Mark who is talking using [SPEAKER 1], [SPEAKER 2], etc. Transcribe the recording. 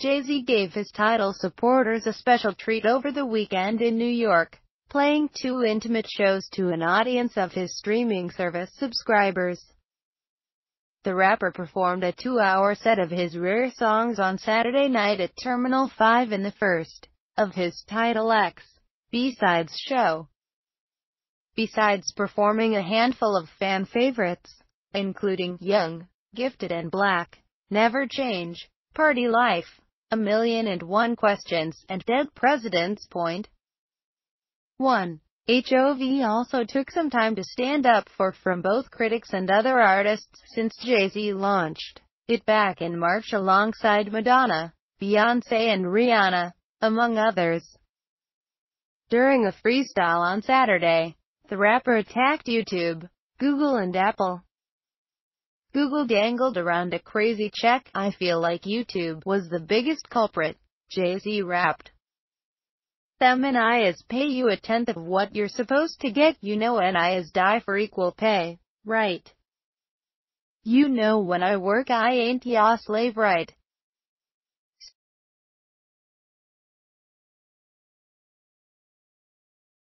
[SPEAKER 1] Jay-Z gave his title supporters a special treat over the weekend in New York, playing two intimate shows to an audience of his streaming service subscribers. The rapper performed a two-hour set of his rare songs on Saturday night at Terminal 5 in the first of his Title X B-Sides show. Besides performing a handful of fan favorites, including Young, Gifted and Black, Never Change, Party Life, a Million and One Questions and Dead Presidents. Point 1. HOV also took some time to stand up for from both critics and other artists since Jay-Z launched it back in March alongside Madonna, Beyoncé and Rihanna, among others. During a freestyle on Saturday, the rapper attacked YouTube, Google and Apple Google dangled around a crazy check. I feel like YouTube was the biggest culprit. Jay-Z rapped. Them and I is pay you a tenth of what you're supposed to get, you know, and I is die for equal pay, right? You know when I work I ain't ya slave right.